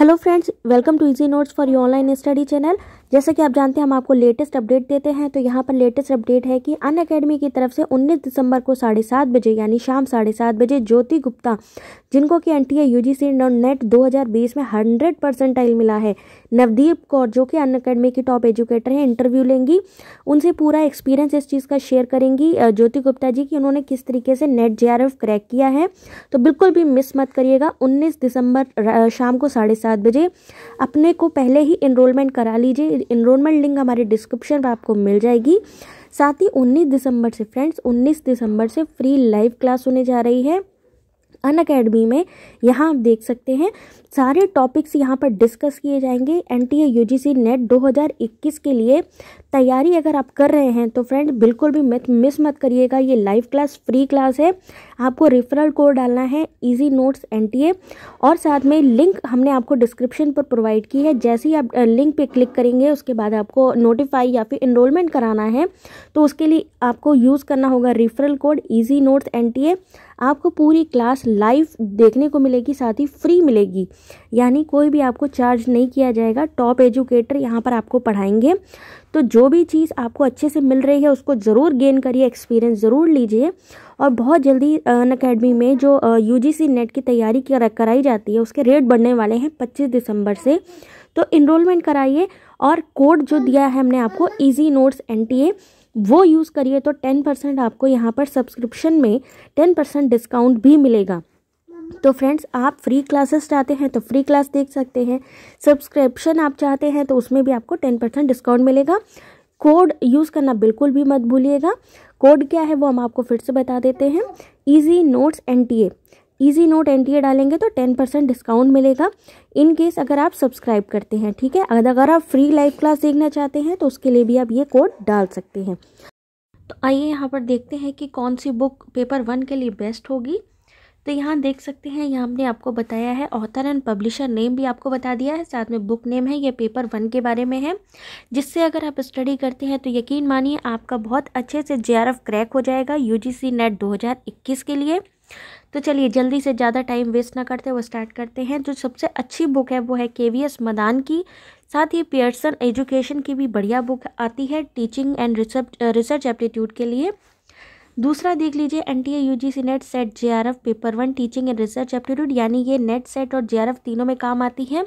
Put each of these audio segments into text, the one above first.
hello friends welcome to easy notes for your online study channel जैसा कि आप जानते हैं हम आपको लेटेस्ट अपडेट देते हैं तो यहाँ पर लेटेस्ट अपडेट है कि अन अकेडमी की तरफ से 19 दिसंबर को साढ़े सात बजे यानी शाम साढ़े सात बजे ज्योति गुप्ता जिनको कि N T A U G C NET दो हज़ार बीस में हंड्रेड मिला है नवदीप कौर जो कि अन अकेडमी की टॉप एजुकेटर हैं इंटरव्यू लेंगी उनसे पूरा एक्सपीरियंस इस चीज़ का शेयर करेंगी ज्योति गुप्ता जी कि उन्होंने किस तरीके से नेट जे क्रैक किया है तो बिल्कुल भी मिस मत करिएगा उन्नीस दिसंबर शाम को साढ़े सात बजे अपने को पहले ही इनरोलमेंट करा लीजिए शायद इनरोलमेंट लिंक हमारे डिस्क्रिप्शन पर आपको मिल जाएगी साथ ही 19 दिसंबर से फ्रेंड्स 19 दिसंबर से फ्री लाइव क्लास होने जा रही है अन अकेडमी में यहाँ आप देख सकते हैं सारे टॉपिक्स यहाँ पर डिस्कस किए जाएंगे N T A U G C NET दो हज़ार इक्कीस के लिए तैयारी अगर आप कर रहे हैं तो फ्रेंड बिल्कुल भी मत मिस मत करिएगा ये लाइव क्लास फ्री क्लास है आपको रेफरल कोड डालना है easy notes N T A और साथ में लिंक हमने आपको डिस्क्रिप्शन पर प्रोवाइड की है जैसे ही आप लिंक पर क्लिक करेंगे उसके बाद आपको नोटिफाई या फिर इनरोलमेंट कराना है तो उसके लिए आपको यूज़ करना होगा referral code easy notes N T A आपको पूरी क्लास लाइव देखने को मिलेगी साथ ही फ्री मिलेगी यानी कोई भी आपको चार्ज नहीं किया जाएगा टॉप एजुकेटर यहाँ पर आपको पढ़ाएंगे तो जो भी चीज़ आपको अच्छे से मिल रही है उसको ज़रूर गेन करिए एक्सपीरियंस ज़रूर लीजिए और बहुत जल्दी अन अकेडमी में जो यू नेट की तैयारी कराई जाती है उसके रेट बढ़ने वाले हैं पच्चीस दिसंबर से तो इनरोलमेंट कराइए और कोड जो दिया है हमने आपको ईजी नोट्स एन वो यूज़ करिए तो टेन परसेंट आपको यहाँ पर सब्सक्रिप्शन में टेन परसेंट डिस्काउंट भी मिलेगा तो फ्रेंड्स आप फ्री क्लासेस चाहते हैं तो फ्री क्लास देख सकते हैं सब्सक्रिप्शन आप चाहते हैं तो उसमें भी आपको टेन परसेंट डिस्काउंट मिलेगा कोड यूज़ करना बिल्कुल भी मत भूलिएगा कोड क्या है वो हम आपको फिर से बता देते हैं easy notes N T A easy note N डालेंगे तो टेन परसेंट डिस्काउंट मिलेगा इन केस अगर आप सब्सक्राइब करते हैं ठीक है अगर आप फ्री लाइव क्लास देखना चाहते हैं तो उसके लिए भी आप ये कोड डाल सकते हैं तो आइए यहाँ पर देखते हैं कि कौन सी बुक पेपर वन के लिए बेस्ट होगी तो यहाँ देख सकते हैं यहाँ हमने आपको बताया है ऑथर एंड पब्लिशर नेम भी आपको बता दिया है साथ में बुक नेम है ये पेपर वन के बारे में है जिससे अगर आप स्टडी करते हैं तो यकीन मानिए आपका बहुत अच्छे से जे क्रैक हो जाएगा यू नेट 2021 के लिए तो चलिए जल्दी से ज़्यादा टाइम वेस्ट ना करते वो स्टार्ट करते हैं जो सबसे अच्छी बुक है वो है के वी एस मदान की साथ ही पियर्सन एजुकेशन की भी बढ़िया बुक आती है teaching and research research aptitude के लिए दूसरा देख लीजिए N T A U G C NET SET J R F paper one teaching and research aptitude यानी ये नेट सेट और जे आर एफ तीनों में काम आती है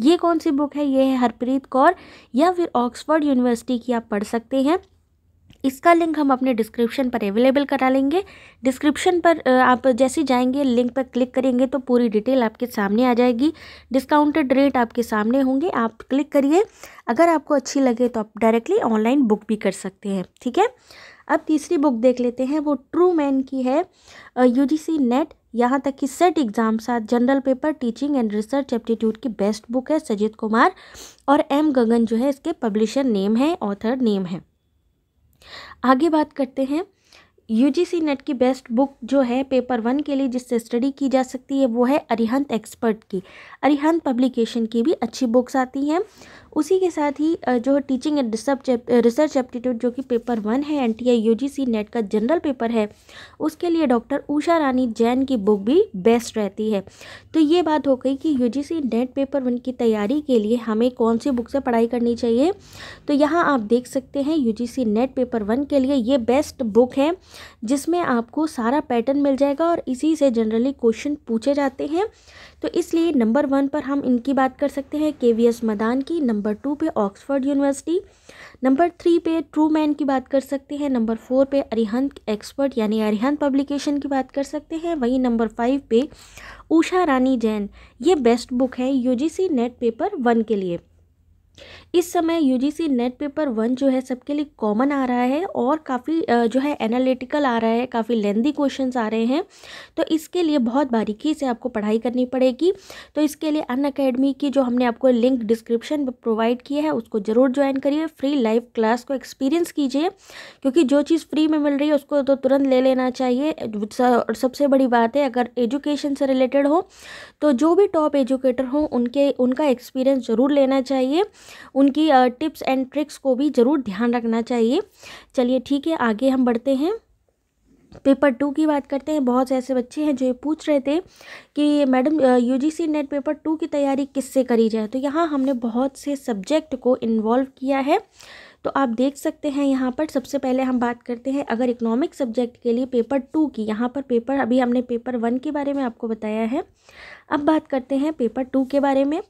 ये कौन सी बुक है ये है हरप्रीत कौर या फिर ऑक्सफोर्ड यूनिवर्सिटी की आप पढ़ सकते हैं इसका लिंक हम अपने डिस्क्रिप्शन पर अवेलेबल करा लेंगे डिस्क्रिप्शन पर आप जैसे जाएंगे लिंक पर क्लिक करेंगे तो पूरी डिटेल आपके सामने आ जाएगी डिस्काउंटेड रेट आपके सामने होंगे आप क्लिक करिए अगर आपको अच्छी लगे तो आप डायरेक्टली ऑनलाइन बुक भी कर सकते हैं ठीक है अब तीसरी बुक देख लेते हैं वो ट्रू मैन की है यू नेट यहाँ तक कि सेट एग्ज़ाम साथ general paper teaching and research aptitude की बेस्ट बुक है सजित कुमार और एम गगन जो है इसके पब्लिशर नेम है ऑथर नेम है आगे बात करते हैं यू नेट की बेस्ट बुक जो है पेपर वन के लिए जिससे स्टडी की जा सकती है वो है अरिहंत एक्सपर्ट की अरिहंत पब्लिकेशन की भी अच्छी बुक्स आती हैं उसी के साथ ही जो टीचिंग एंड रिसर्च एप्टीट्यूड जो कि पेपर वन है एन टी आई नेट का जनरल पेपर है उसके लिए डॉक्टर उषा रानी जैन की बुक भी बेस्ट रहती है तो ये बात हो गई कि यू नेट पेपर वन की तैयारी के लिए हमें कौन सी बुक से पढ़ाई करनी चाहिए तो यहाँ आप देख सकते हैं यू नेट पेपर वन के लिए ये बेस्ट बुक है जिसमें आपको सारा पैटर्न मिल जाएगा और इसी से जनरली क्वेश्चन पूछे जाते हैं तो इसलिए नंबर वन पर हम इनकी बात कर सकते हैं के वी एस मदान की नंबर टू पे ऑक्सफर्ड यूनिवर्सिटी नंबर थ्री पे ट्रू मैन की बात कर सकते हैं नंबर फोर पे अरिहंत एक्सपर्ट यानी अरिहंत पब्लिकेशन की बात कर सकते हैं वहीं नंबर फाइव पे उषा रानी जैन ये बेस्ट बुक है यूजीसी नेट पेपर वन के लिए इस समय यूजीसी नेट पेपर वन जो है सबके लिए कॉमन आ रहा है और काफ़ी जो है एनालिटिकल आ रहा है काफ़ी लेंदी क्वेश्चन आ रहे हैं तो इसके लिए बहुत बारीकी से आपको पढ़ाई करनी पड़ेगी तो इसके लिए अन अकेडमी की जो हमने आपको लिंक डिस्क्रिप्शन प्रोवाइड किया है उसको ज़रूर ज्वाइन करिए फ्री लाइव क्लास को एक्सपीरियंस कीजिए क्योंकि जो चीज़ फ्री में मिल रही है उसको तो तुरंत ले लेना चाहिए और सबसे बड़ी बात है अगर एजुकेशन से रिलेटेड हो तो जो भी टॉप एजुकेटर हों उनके उनका एक्सपीरियंस ज़रूर लेना चाहिए उनकी टिप्स एंड ट्रिक्स को भी ज़रूर ध्यान रखना चाहिए चलिए ठीक है आगे हम बढ़ते हैं पेपर टू की बात करते हैं बहुत से ऐसे बच्चे हैं जो ये पूछ रहे थे कि madam UGC NET paper two की तैयारी किससे करी जाए तो यहाँ हमने बहुत से सब्जेक्ट को इन्वॉल्व किया है तो आप देख सकते हैं यहाँ पर सबसे पहले हम बात करते हैं अगर इकोनॉमिक सब्जेक्ट के लिए पेपर टू की यहाँ पर पेपर अभी हमने पेपर वन के बारे में आपको बताया है अब बात करते हैं पेपर टू के बारे में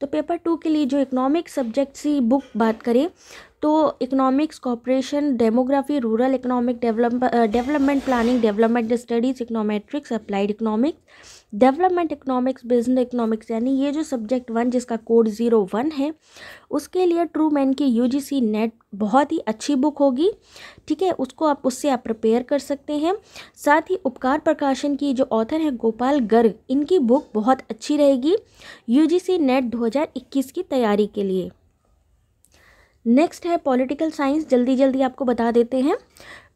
तो पेपर टू के लिए जो इकोनॉमिक सब्जेक्ट की बुक बात करें तो economics cooperation demography rural economic develop development planning development studies econometrics applied economics development economics business economics यानी ये जो सब्जेक्ट वन जिसका कोड ज़ीरो वन है उसके लिए ट्रू मैन की यू नेट बहुत ही अच्छी बुक होगी ठीक है उसको आप उससे आप प्रिपेयर कर सकते हैं साथ ही उपकार प्रकाशन की जो ऑथर हैं गोपाल गर्ग इनकी बुक बहुत अच्छी रहेगी यू नेट 2021 की तैयारी के लिए नेक्स्ट है पॉलिटिकल साइंस जल्दी जल्दी आपको बता देते हैं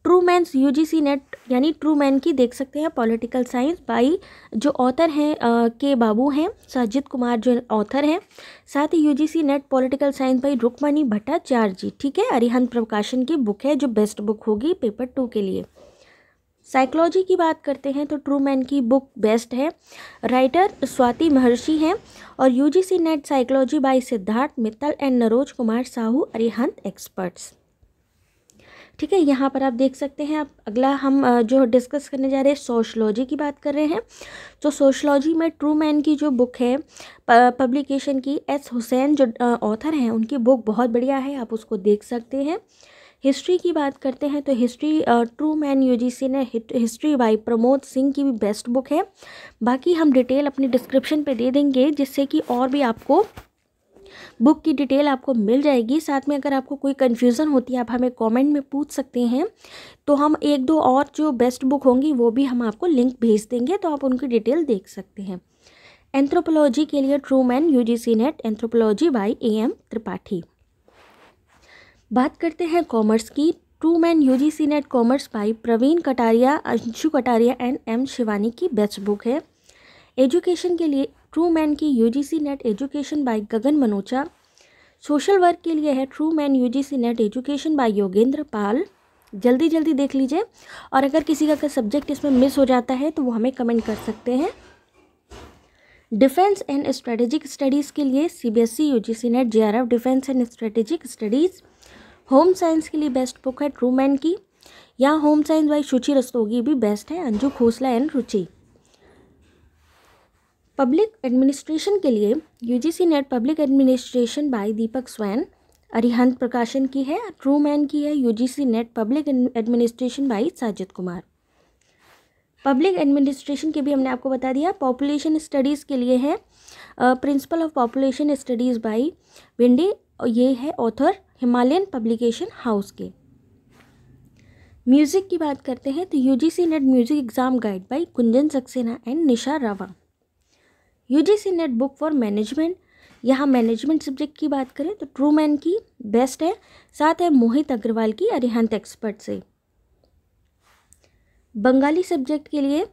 ट्रू मैंस यू नेट यानी ट्रू मैन की देख सकते हैं पॉलिटिकल साइंस बाई जो ऑथर हैं के बाबू हैं साजिद कुमार जो ऑथर हैं साथ ही U NET political science by Rukmini Bhattacharya ji ठीक है अरिहंत प्रकाशन की बुक है जो बेस्ट बुक होगी पेपर टू के लिए साइकोलॉजी की बात करते हैं तो ट्रू मैन की बुक बेस्ट है राइटर स्वाति महर्षि हैं और UGC NET psychology by Siddharth Mittal and Naroj Kumar Sahu Arihant experts ठीक है यहाँ पर आप देख सकते हैं आप अगला हम जो डिस्कस करने जा रहे हैं सोशलॉजी की बात कर रहे हैं तो सोशलॉजी में ट्रू मैन की जो बुक है पब्लिकेशन की एस हुसैन जो ऑथर हैं उनकी बुक बहुत बढ़िया है आप उसको देख सकते हैं हिस्ट्री की बात करते हैं तो history Trueman U G C ने हिस्ट्री बाय प्रमोद सिंह की भी बेस्ट बुक है बाकी हम डिटेल अपने डिस्क्रिप्शन पे दे देंगे जिससे कि और भी आपको बुक की डिटेल आपको मिल जाएगी साथ में अगर आपको कोई कन्फ्यूज़न होती है आप हमें कमेंट में पूछ सकते हैं तो हम एक दो और जो बेस्ट बुक होंगी वो भी हम आपको लिंक भेज देंगे तो आप उनकी डिटेल देख सकते हैं एंथ्रोपोलॉजी के लिए Trueman U G C NET anthropology by A M Tripathi बात करते हैं कॉमर्स की Trueman U G C NET commerce by Praveen Kataria Anshu Kataria and M Shivani की बेस्ट बुक है एजुकेशन के लिए ट्रू मैन की U G C NET education by Gagan Manocha social work के लिए है Trueman U G C NET education by Yogendra Pal जल्दी जल्दी देख लीजिए और अगर किसी का सब्जेक्ट इसमें मिस हो जाता है तो वो हमें कमेंट कर सकते हैं डिफेंस एंड स्ट्रेटेजिक स्टडीज़ के लिए C B S E U G C NET J R F defence and strategic studies home science के लिए बेस्ट बुक है ट्रू मैन की या home science by Shuchi Rastogi भी बेस्ट है Anju Khosla and Ruchi public administration के लिए UGC NET public administration by Deepak Swain Arihant Prakashan की है ट्रू मैन की है UGC NET public administration by Sajid Kumar public administration के भी हमने आपको बता दिया पॉपुलेशन स्टडीज़ के लिए है principle of population studies by विंडे ये है ऑथर हिमालयन पब्लिकेशन हाउस के म्यूज़िक की बात करते हैं तो U G C NET music exam guide by Kunjan Saxena and Nisha Rawa U G C NET book for management यहाँ मैनेजमेंट सब्जेक्ट की बात करें तो ट्रू मैन की बेस्ट है साथ है मोहित अग्रवाल की अरिहंत एक्सपर्ट से बंगाली सब्जेक्ट के लिए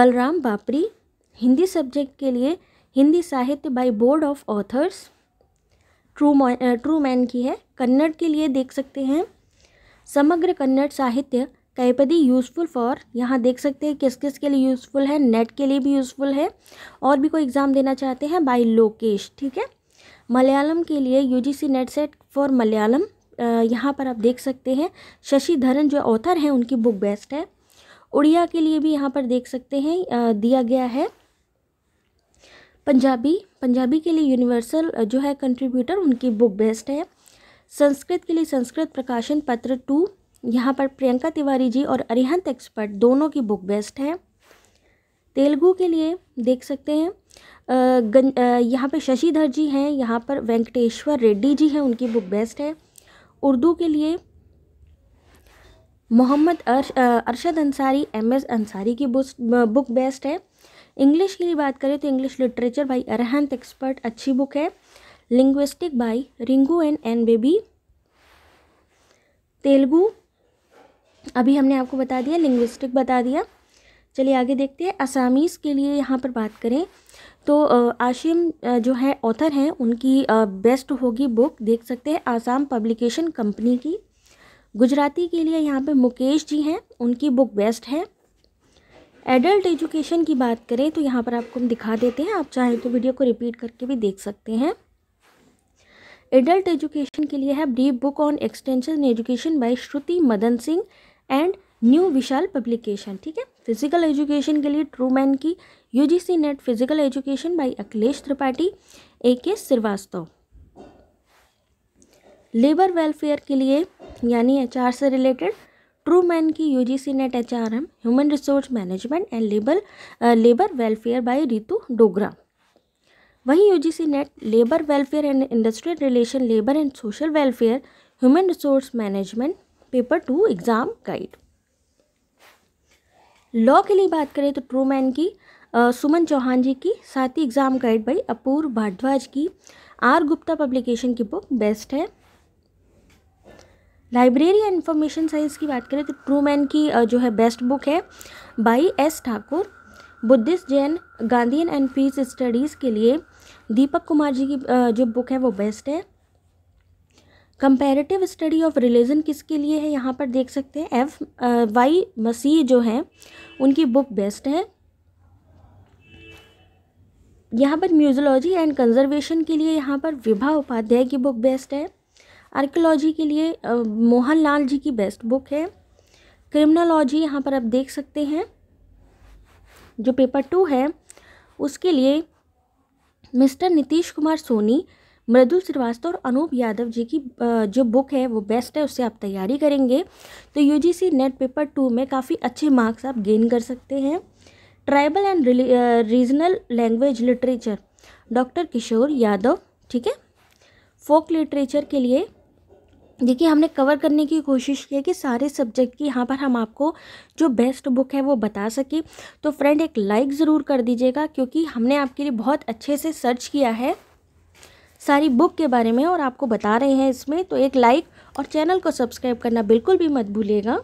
बलराम बापरी हिंदी सब्जेक्ट के लिए हिंदी साहित्य by board of authors true Trueman की है कन्नड़ के लिए देख सकते हैं समग्र कन्नड़ साहित्य कैपदी यूज़फुल फॉर यहाँ देख सकते हैं किस किस के लिए यूज़फुल है नेट के लिए भी यूज़फुल है और भी कोई एग्ज़ाम देना चाहते हैं बाय लोकेश ठीक है मलयालम के लिए UGC NET SET for Malayalam यहाँ पर आप देख सकते हैं शशिधरन जो ऑथर हैं उनकी बुक बेस्ट है उड़िया के लिए भी यहाँ पर देख सकते हैं दिया गया है पंजाबी पंजाबी के लिए यूनिवर्सल जो है कंट्रीब्यूटर उनकी बुक बेस्ट है संस्कृत के लिए संस्कृत प्रकाशन पत्र टू यहाँ पर प्रियंका तिवारी जी और अरिहंत एक्सपर्ट दोनों की बुक बेस्ट है तेलुगू के लिए देख सकते हैं गं यहाँ पर शशिधर जी हैं यहाँ पर वेंकटेश्वर रेड्डी जी हैं उनकी बुक बेस्ट है उर्दू के लिए मोहम्मद अर्श अरशद अंसारी एम एस अंसारी की बुक बेस्ट है इंग्लिश की बात करें तो English literature by Arihant expert अच्छी बुक है linguistic by Ringu and N Baby Telugu अभी हमने आपको बता दिया लिंग्विस्टिक बता दिया चलिए आगे देखते हैं असामीज़ के लिए यहाँ पर बात करें तो आशिम जो है ऑथर हैं उनकी बेस्ट होगी बुक देख सकते हैं आसाम पब्लिकेशन कंपनी की गुजराती के लिए यहाँ पे मुकेश जी हैं उनकी बुक बेस्ट है एडल्ट एजुकेशन की बात करें तो यहाँ पर आपको हम दिखा देते हैं आप चाहें तो वीडियो को रिपीट करके भी देख सकते हैं एडल्ट एजुकेशन के लिए है brief book on extension education by Shruti Madan Singh and new Vishal publication ठीक है फिजिकल एजुकेशन के लिए ट्रू मैन की UGC NET physical education by Akhilesh Tripathi A K Srivastava labour welfare के लिए यानी एचआर से रिलेटेड ट्रूमैन की U G C NET H R M human resource management and labour labour welfare by Ritu Dogra वहीं U G C NET labour welfare and industrial relation labour and social welfare human resource management paper two exam guide law के लिए बात करें तो Trueman की आ, सुमन चौहान जी की साथ ही exam guide by Apoorv Bhardwaj की आर गुप्ता पब्लिकेशन की बुक बेस्ट है लाइब्रेरी एंड इन्फॉर्मेशन साइंस की बात करें तो ट्रू मैन की जो है बेस्ट बुक है by S Thakur Buddhist Jain Gandhian and peace studies के लिए दीपक कुमार जी की जो बुक है वो बेस्ट है कंपेरेटिव स्टडी ऑफ रिलीजन किसके लिए है यहाँ पर देख सकते हैं एफ वाई मसीह जो है उनकी बुक बेस्ट है यहाँ पर म्यूजोलॉजी एंड कंजर्वेशन के लिए यहाँ पर विभा उपाध्याय की बुक बेस्ट है आर्कियोलॉजी के लिए मोहन लाल जी की बेस्ट बुक है क्रिमिनोलॉजी यहाँ पर आप देख सकते हैं जो पेपर टू है उसके लिए मिस्टर नीतीश कुमार सोनी मृदु श्रीवास्तव और अनूप यादव जी की जो बुक है वो बेस्ट है उससे आप तैयारी करेंगे तो यूजीसी नेट पेपर टू में काफ़ी अच्छे मार्क्स आप गेन कर सकते हैं tribal and regional language literature doctor Kishore Yadav ठीक है फोक लिटरेचर के लिए देखिए हमने कवर करने की कोशिश की है कि सारे सब्जेक्ट की यहाँ पर हम आपको जो बेस्ट बुक है वो बता सके तो फ्रेंड एक लाइक ज़रूर कर दीजिएगा क्योंकि हमने आपके लिए बहुत अच्छे से सर्च किया है सारी बुक के बारे में और आपको बता रहे हैं इसमें तो एक लाइक और चैनल को सब्सक्राइब करना बिल्कुल भी मत भूलिएगा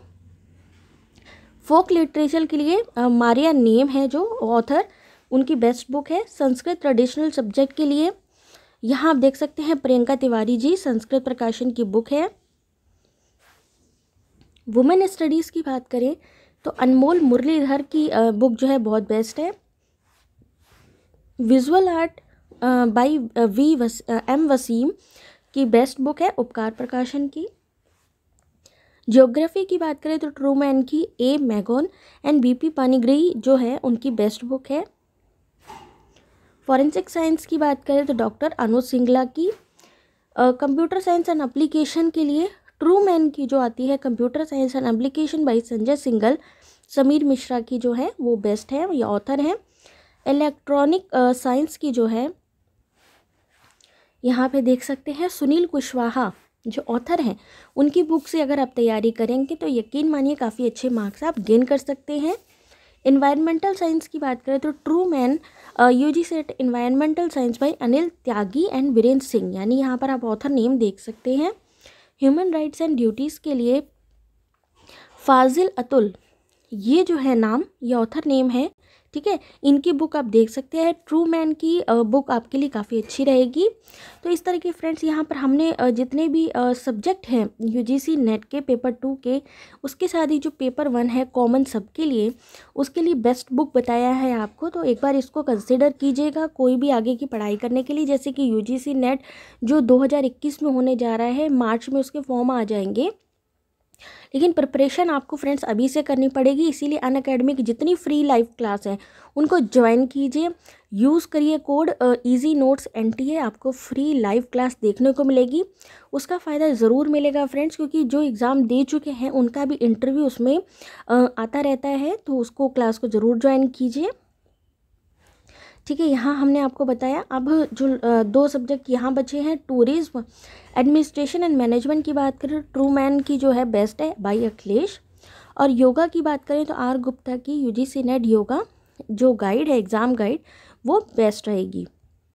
फोक लिटरेचर के लिए आ, मारिया नेम है जो ऑथर उनकी बेस्ट बुक है संस्कृत ट्रेडिशनल सब्जेक्ट के लिए यहाँ आप देख सकते हैं प्रियंका तिवारी जी संस्कृत प्रकाशन की बुक है वुमेन स्टडीज़ की बात करें तो अनमोल मुरलीधर की बुक जो है बहुत बेस्ट है विजुअल आर्ट बाई वी वस एम वसीम की बेस्ट बुक है उपकार प्रकाशन की ज्योग्राफी की बात करें तो ट्रूमैन की A Magon and B P Panigrahi जो है उनकी बेस्ट बुक है फॉरेंसिक साइंस की बात करें तो डॉक्टर अनुज सिंगला की कंप्यूटर साइंस एंड अप्लीकेशन के लिए ट्रू मैन की जो आती है computer science and application by Sanjay Singal Sameer Mishra की जो है वो बेस्ट है या ऑथर हैं इलेक्ट्रॉनिक साइंस की जो है यहाँ पे देख सकते हैं सुनील कुशवाहा जो ऑथर हैं उनकी बुक से अगर आप तैयारी करेंगे तो यकीन मानिए काफ़ी अच्छे मार्क्स आप गेन कर सकते हैं इन्वायरमेंटल साइंस की बात करें तो Trueman U G SET environmental science by Anil Tyagi and Virendra Singh यानी यहाँ पर आप ऑथर नेम देख सकते हैं ह्यूमन राइट्स एंड ड्यूटीज़ के लिए फाजिल अतुल ये जो है नाम ये ऑथर नेम है ठीक है इनकी बुक आप देख सकते हैं ट्रू मैन की बुक आपके लिए काफ़ी अच्छी रहेगी तो इस तरह के फ्रेंड्स यहाँ पर हमने जितने भी सब्जेक्ट हैं यूजीसी नेट के पेपर टू के उसके साथ ही जो पेपर वन है कॉमन सब के लिए उसके लिए बेस्ट बुक बताया है आपको तो एक बार इसको कंसिडर कीजिएगा कोई भी आगे की पढ़ाई करने के लिए जैसे कि यू नेट जो दो में होने जा रहा है मार्च में उसके फॉर्म आ जाएंगे लेकिन प्रिपरेशन आपको फ्रेंड्स अभी से करनी पड़ेगी इसीलिए अन अकेडमी की जितनी फ्री लाइव क्लास है उनको ज्वाइन कीजिए यूज़ करिए कोड ईजी नोट्स एन आपको फ्री लाइव क्लास देखने को मिलेगी उसका फ़ायदा ज़रूर मिलेगा फ्रेंड्स क्योंकि जो एग्ज़ाम दे चुके हैं उनका भी इंटरव्यू उसमें आता रहता है तो उसको क्लास को ज़रूर ज्वाइन कीजिए ठीक है यहाँ हमने आपको बताया अब जो दो सब्जेक्ट यहाँ बचे हैं टूरिज्म एडमिनिस्ट्रेशन एंड मैनेजमेंट की बात करें ट्रू मैन की जो है बेस्ट है बाई अखिलेश और योगा की बात करें तो आर गुप्ता की यू जी नेट योगा जो गाइड है एग्ज़ाम गाइड वो बेस्ट रहेगी